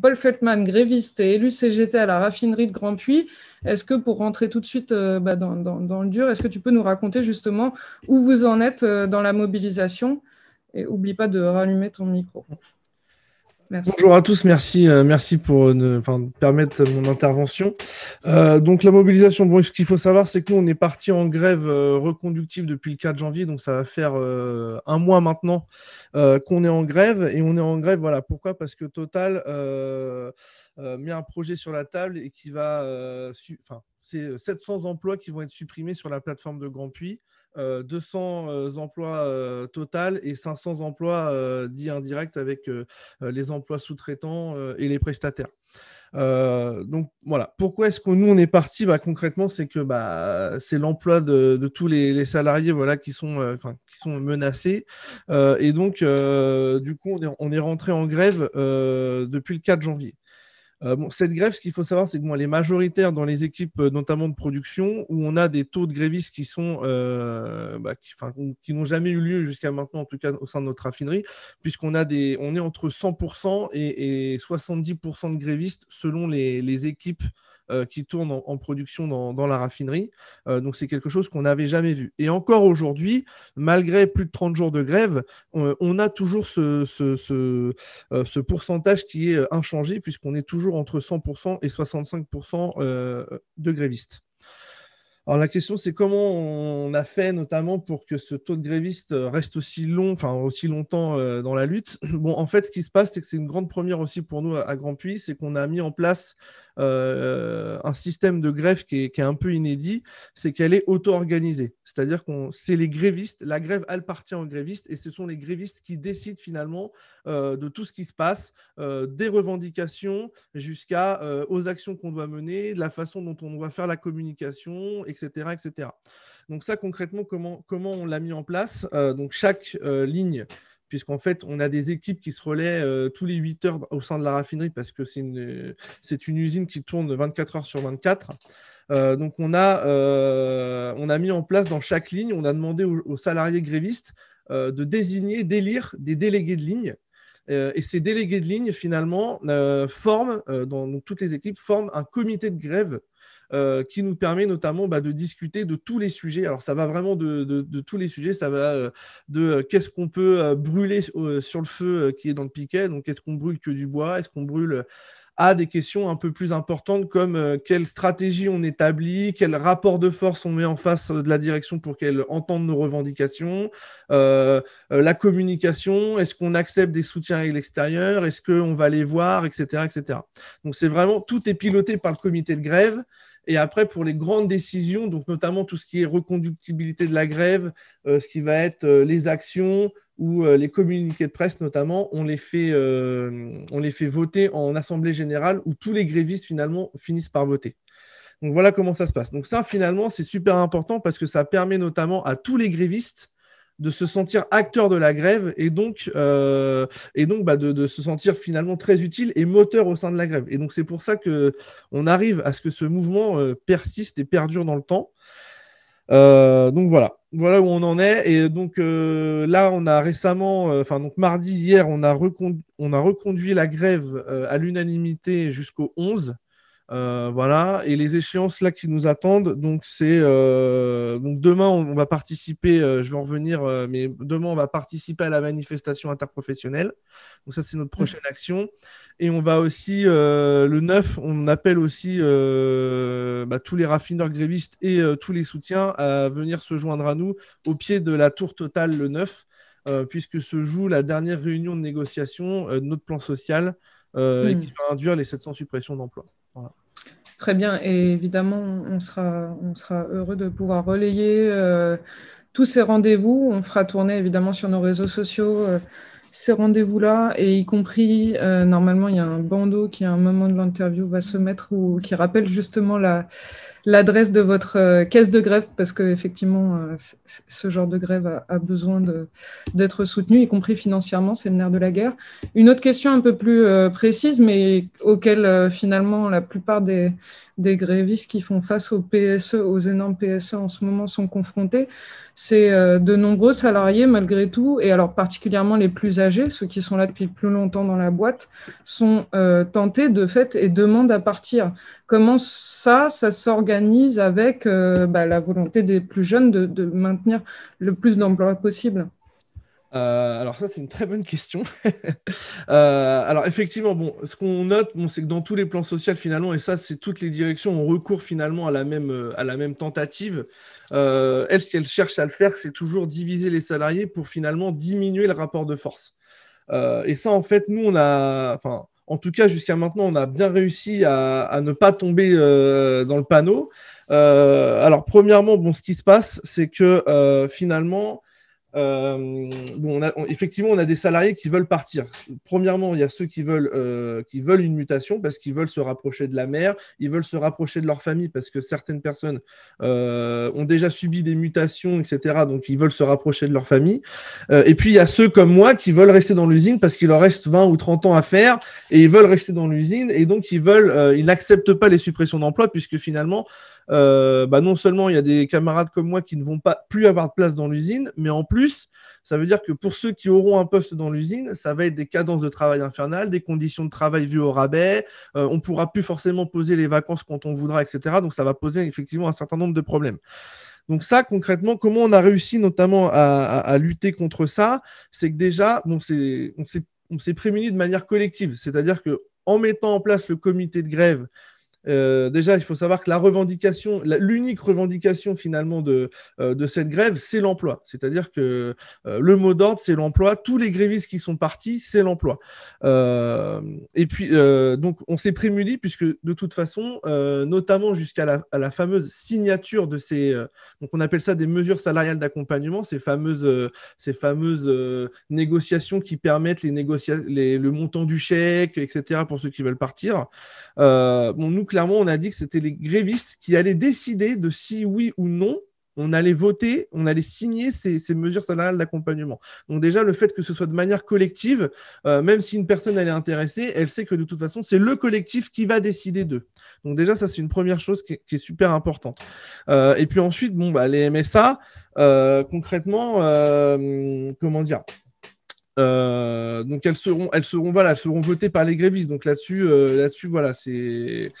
Paul Feltman, gréviste et élu CGT à la raffinerie de Puy. est-ce que pour rentrer tout de suite euh, bah, dans, dans, le dur, est-ce que tu peux nous raconter justement où vous en êtes euh, dans la mobilisation Et oublie pas de rallumer ton micro. Bonjour à tous, merci, euh, merci pour permettre mon intervention. Euh, donc la mobilisation, bon, ce qu'il faut savoir, c'est que nous, on est parti en grève euh, reconductible depuis le 4 janvier, donc ça va faire un mois maintenant qu'on est en grève. Et on est en grève, voilà, pourquoi Parce que Total met un projet sur la table et qui va... enfin, c'est 700 emplois qui vont être supprimés sur la plateforme de Grand Puy. 200 euh, euh, emplois euh, total et 500 emplois dits indirects avec les emplois sous-traitants et les prestataires. donc voilà, pourquoi est-ce que nous on est parti bah, Concrètement, c'est que bah, c'est l'emploi de, tous les, salariés voilà, qui, sont, qui sont menacés. et donc, du coup, on est rentré en grève depuis le 4 janvier. Euh, cette grève, ce qu'il faut savoir, c'est que moi, elle est majoritaire dans les équipes, euh, notamment de production, où on a des taux de grévistes qui sont, euh, bah, qui, n'ont jamais eu lieu jusqu'à maintenant, en tout cas au sein de notre raffinerie, puisqu'on a des, on est entre 100% et, 70% de grévistes selon les, les équipes euh, qui tourne en, production dans, la raffinerie. Euh, donc c'est quelque chose qu'on n'avait jamais vu. Et encore aujourd'hui, malgré plus de 30 jours de grève, on, a toujours euh, ce, pourcentage qui est inchangé puisqu'on est toujours entre 100% et 65% de grévistes. Alors la question, c'est comment on a fait notamment pour que ce taux de grévistes reste aussi long, enfin aussi longtemps dans la lutte. Bon, en fait, ce qui se passe, c'est que c'est une grande première aussi pour nous à Grand Puy, c'est qu'on a mis en place euh, un système de grève qui est, un peu inédit, c'est qu'elle est auto-organisée. C'est-à-dire qu'on, c'est les grévistes, la grève, elle partit en grévistes et ce sont les grévistes qui décident finalement euh, de tout ce qui se passe, euh, des revendications jusqu'à aux actions qu'on doit mener, de la façon dont on doit faire la communication, etc., etc. Donc ça, concrètement, comment, comment on l'a mis en place Donc chaque ligne puisqu'en fait, on a des équipes qui se relaient euh, tous les 8 heures au sein de la raffinerie, parce que c'est une, une usine qui tourne 24 heures sur 24. Euh, donc, on a, euh, on a mis en place dans chaque ligne, on a demandé aux, salariés grévistes de désigner, d'élire des délégués de ligne. et ces délégués de ligne, finalement, forment, dans toutes les équipes, forment un comité de grève euh, qui nous permet notamment bah, de discuter de tous les sujets. Alors, ça va vraiment de, tous les sujets. Ça va euh, de euh, qu'est-ce qu'on peut brûler sur le feu qui est dans le piquet. Donc, est-ce qu'on brûle que du bois Est-ce qu'on brûle à des questions un peu plus importantes comme quelle stratégie on établit, quel rapport de force on met en face de la direction pour qu'elle entende nos revendications, la communication, est-ce qu'on accepte des soutiens à l'extérieur, est-ce qu'on va les voir, etc. etc. Donc c'est vraiment, tout est piloté par le comité de grève. Et après, pour les grandes décisions, donc notamment tout ce qui est reconductibilité de la grève, euh, ce qui va être euh, les actions ou euh, les communiqués de presse notamment, on les, fait, on les fait voter en assemblée générale où tous les grévistes finalement finissent par voter. Donc voilà comment ça se passe. Donc ça, finalement, c'est super important parce que ça permet notamment à tous les grévistes de se sentir acteur de la grève et donc, euh, et donc bah, de, se sentir finalement très utile et moteur au sein de la grève. Et donc c'est pour ça que on arrive à ce que ce mouvement euh, persiste et perdure dans le temps. Euh, donc voilà, voilà où on en est. Et donc là, on a récemment, enfin donc mardi hier, on a, on a reconduit la grève à l'unanimité jusqu'au 11. Euh, voilà. Et les échéances là qui nous attendent, donc c'est euh, donc demain on, va participer. Euh, je vais en revenir, mais demain on va participer à la manifestation interprofessionnelle. Donc ça c'est notre prochaine action. Et on va aussi le 9, on appelle aussi bah, tous les raffineurs grévistes et tous les soutiens à venir se joindre à nous au pied de la tour totale le 9, puisque se joue la dernière réunion de négociation de notre plan social. et hmm. qui va induire les 700 suppressions d'emplois. Très bien. Et évidemment, on sera, on sera heureux de pouvoir relayer euh, tous ces rendez-vous. On fera tourner évidemment sur nos réseaux sociaux euh, ces rendez-vous-là, et y compris, euh, normalement, il y a un bandeau qui, à un moment de l'interview, va se mettre ou qui rappelle justement la, l'adresse de votre euh, caisse de grève, parce que effectivement, euh, ce genre de grève a, besoin d'être soutenu, y compris financièrement, c'est le nerf de la guerre. Une autre question un peu plus euh, précise, mais auquel finalement la plupart des, des grévistes qui font face aux PSE, aux énormes PSE en ce moment sont confrontés, c'est de nombreux salariés malgré tout, et alors particulièrement les plus âgés, ceux qui sont là depuis plus longtemps dans la boîte, sont tentés de fait et demandent à partir comment ça, ça s'organise avec euh, bah, la volonté des plus jeunes de, maintenir le plus d'emplois possible euh, alors ça c'est une très bonne question. Euh, alors effectivement bon, ce qu'on note c'est que dans tous les plans sociaux finalement et ça c'est toutes les directions on recourt finalement à la même à la même tentative. elle ce qu'elle cherche à le faire c'est toujours diviser les salariés pour finalement diminuer le rapport de force. et ça en fait nous on a enfin en tout cas, jusqu'à maintenant, on a bien réussi à, ne pas tomber euh, dans le panneau. Euh, alors, premièrement, bon, ce qui se passe, c'est que euh, finalement, euh, bon, on a, effectivement, on a des salariés qui veulent partir. Premièrement, il y a ceux qui veulent, euh, qui veulent une mutation parce qu'ils veulent se rapprocher de la mère, ils veulent se rapprocher de leur famille parce que certaines personnes euh, ont déjà subi des mutations, etc. Donc, ils veulent se rapprocher de leur famille. et puis, il y a ceux comme moi qui veulent rester dans l'usine parce qu'il leur reste 20 ou 30 ans à faire et ils veulent rester dans l'usine et donc ils veulent, ils n'acceptent pas les suppressions d'emplois puisque finalement, euh, bah, non seulement il y a des camarades comme moi qui ne vont pas plus avoir de place dans l'usine, mais en plus, ça veut dire que pour ceux qui auront un poste dans l'usine, ça va être des cadences de travail infernales, des conditions de travail vues au rabais, euh, on ne pourra plus forcément poser les vacances quand on voudra, etc. Donc ça va poser effectivement un certain nombre de problèmes. Donc ça, concrètement, comment on a réussi notamment à, lutter contre ça, c'est que déjà, bon, on s'est prémunis de manière collective, c'est-à-dire qu'en mettant en place le comité de grève, euh, déjà, il faut savoir que la revendication, l'unique revendication finalement de, euh, de cette grève, c'est l'emploi. C'est-à-dire que euh, le mot d'ordre, c'est l'emploi. Tous les grévistes qui sont partis, c'est l'emploi. et puis, donc, on s'est prémunis puisque de toute façon, notamment jusqu'à la, fameuse signature de ces, donc on appelle ça des mesures salariales d'accompagnement, ces fameuses, ces fameuses négociations qui permettent les négociations, le montant du chèque, etc. pour ceux qui veulent partir. bon, nous clairement, on a dit que c'était les grévistes qui allaient décider de si oui ou non on allait voter, on allait signer ces, mesures salariales d'accompagnement. Donc déjà, le fait que ce soit de manière collective, euh, même si une personne elle est intéressée, elle sait que de toute façon, c'est le collectif qui va décider d'eux. Donc déjà, ça, c'est une première chose qui est, super importante. Euh, et puis ensuite, bon, bah, les MSA, euh, concrètement, comment dire euh, donc elles seront, elles seront, voilà, seront votées par les grévistes. Donc là-dessus, euh, là-dessus, voilà, c'est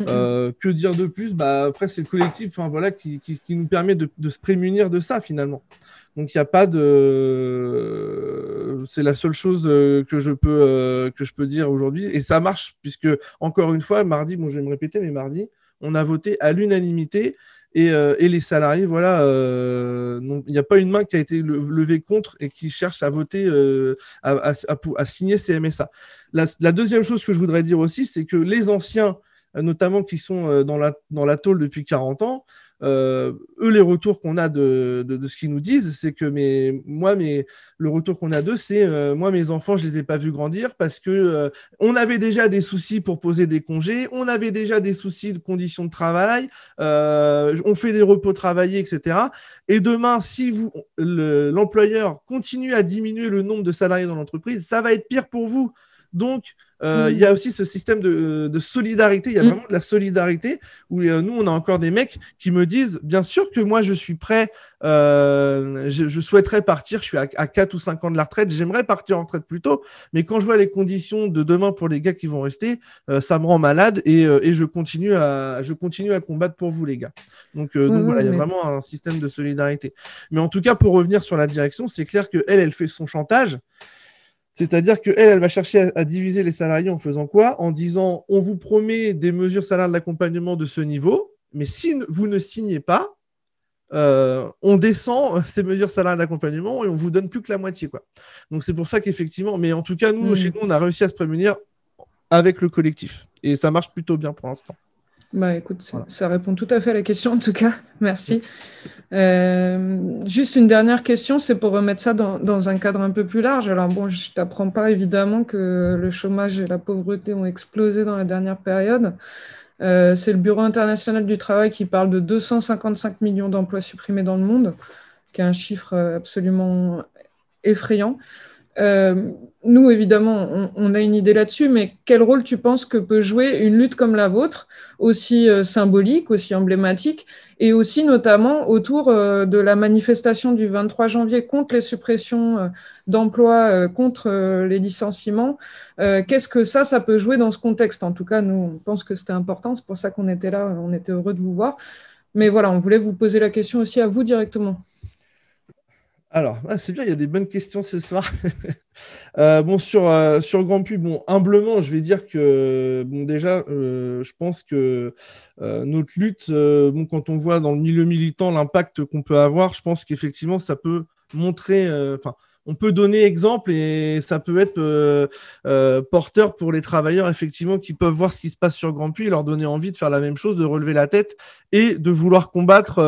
euh, que dire de plus. Bah après, c'est le collectif, enfin voilà, qui, nous permet de, se prémunir de ça finalement. Donc il n'y a pas de, c'est la seule chose que je peux que je peux dire aujourd'hui. Et ça marche puisque encore une fois, mardi, bon, je vais me répéter, mais mardi, on a voté à l'unanimité euh, et, les salariés, voilà, euh, il n'y a pas une main qui a été levée contre et qui cherche à voter, euh, à, signer ces MSA. La, deuxième chose que je voudrais dire aussi, c'est que les anciens, notamment qui sont dans la, dans la tôle depuis 40 ans, euh, eux, les retours qu'on a de, de, ce qu'ils nous disent, c'est que mais moi, mais le retour qu'on a d'eux, c'est euh, moi, mes enfants, je les ai pas vus grandir parce que euh, on avait déjà des soucis pour poser des congés, on avait déjà des soucis de conditions de travail, on fait des repos travaillés, etc. Et demain, si vous, l'employeur continue à diminuer le nombre de salariés dans l'entreprise, ça va être pire pour vous. Donc, euh, il y a aussi ce système de, solidarité. Il y a mm. vraiment de la solidarité où euh, nous, on a encore des mecs qui me disent, bien sûr que moi, je suis prêt, euh, je, souhaiterais partir, je suis à, 4 ou 5 ans de la retraite, j'aimerais partir en retraite plus tôt, mais quand je vois les conditions de demain pour les gars qui vont rester, ça me rend malade et, je, continue à, je continue à combattre pour vous, les gars. Donc, voilà, il y a vraiment un système de solidarité. Mais en tout cas, pour revenir sur la direction, c'est clair qu'elle, elle fait son chantage. C'est-à-dire qu'elle, elle va chercher à, diviser les salariés en faisant quoi En disant on vous promet des mesures salariales d'accompagnement de ce niveau, mais si vous ne signez pas, euh, on descend ces mesures salariales d'accompagnement et on vous donne plus que la moitié. Quoi. Donc c'est pour ça qu'effectivement, mais en tout cas, nous, mm. chez nous, on a réussi à se prémunir avec le collectif. Et ça marche plutôt bien pour l'instant. Bah, écoute, ça, répond tout à fait à la question en tout cas. Merci. Euh, juste une dernière question, c'est pour remettre ça dans, un cadre un peu plus large. Alors bon, je t'apprends pas évidemment que le chômage et la pauvreté ont explosé dans la dernière période. Euh, c'est le Bureau international du travail qui parle de 255 millions d'emplois supprimés dans le monde, qui est un chiffre absolument effrayant. Euh, nous, évidemment, on, a une idée là-dessus, mais quel rôle tu penses que peut jouer une lutte comme la vôtre, aussi euh, symbolique, aussi emblématique, et aussi notamment autour euh, de la manifestation du 23 janvier contre les suppressions d'emplois, contre les licenciements Qu'est-ce que ça, ça peut jouer dans ce contexte En tout cas, nous, on pense que c'était important, c'est pour ça qu'on était là, on était heureux de vous voir. Mais voilà, on voulait vous poser la question aussi à vous directement. Alors, ah, c'est bien, il y a des bonnes questions ce soir. Euh, bon, sur, euh, Grand Puy, bon, humblement, je vais dire que, bon, déjà, euh, je pense que notre lutte, bon, quand on voit dans le milieu militant l'impact qu'on peut avoir, je pense qu'effectivement, ça peut montrer, enfin, on peut donner exemple et ça peut être porteur pour les travailleurs effectivement qui peuvent voir ce qui se passe sur Grand Puy et leur donner envie de faire la même chose, de relever la tête et de vouloir combattre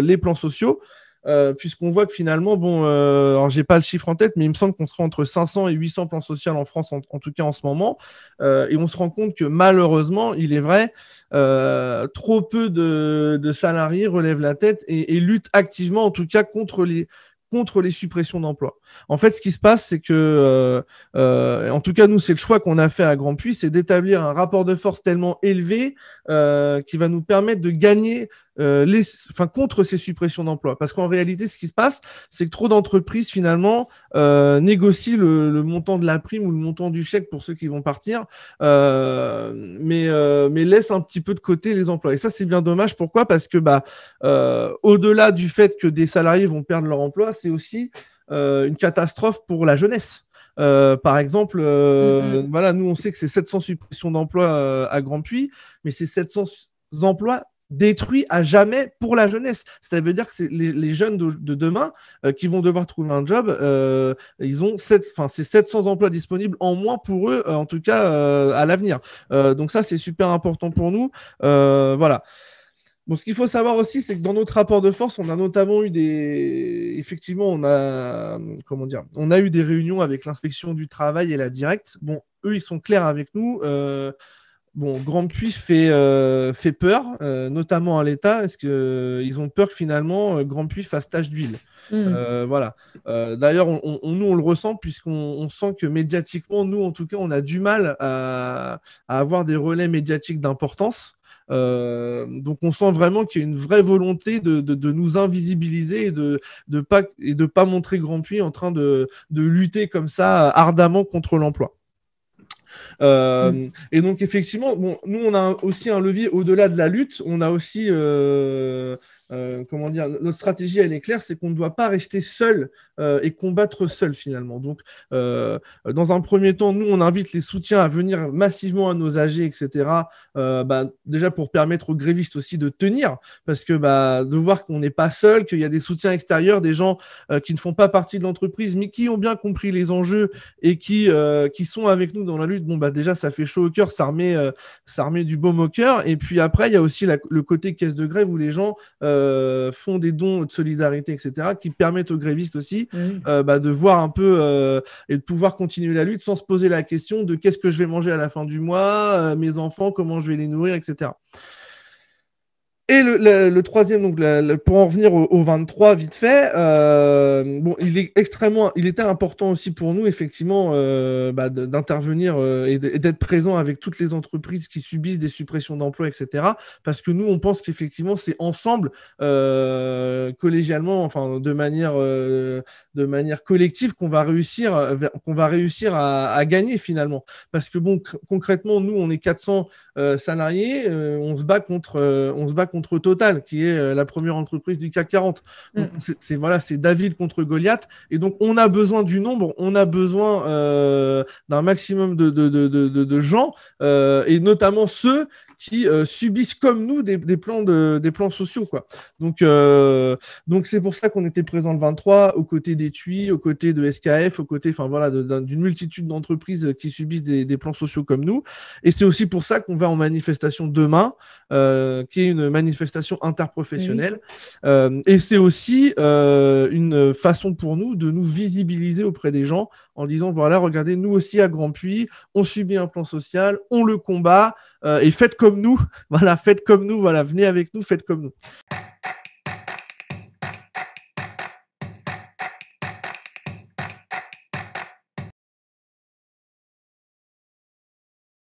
les plans sociaux. Euh, puisqu'on voit que finalement, bon, euh, alors j'ai pas le chiffre en tête, mais il me semble qu'on serait entre 500 et 800 plans sociaux en France, en, tout cas en ce moment, euh, et on se rend compte que malheureusement, il est vrai, euh, trop peu de, salariés relèvent la tête et, luttent activement, en tout cas, contre les, contre les suppressions d'emplois. En fait, ce qui se passe, c'est que, en tout cas, nous, c'est le choix qu'on a fait à Grand Puy, c'est d'établir un rapport de force tellement élevé qui va nous permettre de gagner euh, les, enfin, contre ces suppressions d'emplois. Parce qu'en réalité, ce qui se passe, c'est que trop d'entreprises, finalement, euh, négocient le, montant de la prime ou le montant du chèque pour ceux qui vont partir, euh, mais, euh, mais laissent un petit peu de côté les emplois. Et ça, c'est bien dommage. Pourquoi Parce que, bah, euh, au-delà du fait que des salariés vont perdre leur emploi, c'est aussi euh, une catastrophe pour la jeunesse. Euh, par exemple, mm-hmm. voilà, nous on sait que c'est 700 suppressions d'emplois à Grand Puy, mais c'est 700 emplois détruit à jamais pour la jeunesse. Ça veut dire que c'est les, jeunes de, demain euh, qui vont devoir trouver un job, euh, ils ont c'est 700 emplois disponibles en moins pour eux, euh, en tout cas à l'avenir. donc ça, c'est super important pour nous. voilà. Bon, ce qu'il faut savoir aussi, c'est que dans notre rapport de force, on a notamment eu des, effectivement, on a, comment dire, on a eu des réunions avec l'inspection du travail et la directe. Bon, eux, ils sont clairs avec nous bon, Grand Puy fait, euh, fait peur, euh, notamment à l'État, Est-ce qu'ils euh, ont peur que finalement Grand Puy fasse tache d'huile. Hmm. voilà. D'ailleurs, nous, on le ressent, puisqu'on sent que médiatiquement, nous, en tout cas, on a du mal à, avoir des relais médiatiques d'importance. donc on sent vraiment qu'il y a une vraie volonté de, nous invisibiliser et de ne de pas, de pas montrer Grand Puy en train de lutter comme ça ardemment contre l'emploi. Euh, mm. Et donc, effectivement, bon, nous, on a aussi un levier au-delà de la lutte. On a aussi euh, euh, comment dire, notre stratégie, elle est claire, c'est qu'on ne doit pas rester seul euh, et combattre seul finalement. Donc, euh, dans un premier temps, nous, on invite les soutiens à venir massivement à nos âgés, etc. Bah, déjà pour permettre aux grévistes aussi de tenir, parce que bah, de voir qu'on n'est pas seul, qu'il y a des soutiens extérieurs, des gens qui ne font pas partie de l'entreprise, mais qui ont bien compris les enjeux et qui, qui sont avec nous dans la lutte. Bon, bah déjà, ça fait chaud au cœur, ça remet, du baume au cœur. Et puis après, il y a aussi le côté caisse de grève où les gens euh, font des dons de solidarité, etc., qui permettent aux grévistes aussi euh, bah, de voir un peu euh, et de pouvoir continuer la lutte sans se poser la question de qu'est-ce que je vais manger à la fin du mois, mes enfants, comment je vais les nourrir, etc. Et le, troisième, donc pour en revenir au, 23 vite fait, euh, bon, il est extrêmement, il était important aussi pour nous effectivement euh, bah, d'intervenir euh, et d'être présent avec toutes les entreprises qui subissent des suppressions d'emplois, etc. Parce que nous, on pense qu'effectivement, c'est ensemble, euh, collégialement, enfin de manière, de manière collective, qu'on va réussir, qu'on va réussir à, à, gagner finalement. Parce que bon, concrètement, nous, on est 400 salariés, on se bat contre, on se bat contre contre Total, qui est euh, la première entreprise du CAC 40. Mm. C'est voilà, c'est David contre Goliath. Et donc, on a besoin du nombre, on a besoin euh, d'un maximum de, de, de, gens, euh, et notamment ceux qui euh, subissent comme nous des, plans, des plans sociaux. Quoi. Donc, euh, donc c'est pour ça qu'on était présent le 23 aux côtés des aux côtés de SKF, aux côtés enfin, voilà, d'une multitude d'entreprises qui subissent des, plans sociaux comme nous. Et c'est aussi pour ça qu'on va en manifestation demain, euh, qui est une manifestation interprofessionnelle. et c'est aussi une façon pour nous de nous visibiliser auprès des gens en disant voilà, regardez, nous aussi à Grand Puy, on subit un plan social, on le combat euh, et faites comme nous, voilà, faites comme nous, voilà, venez avec nous, faites comme nous.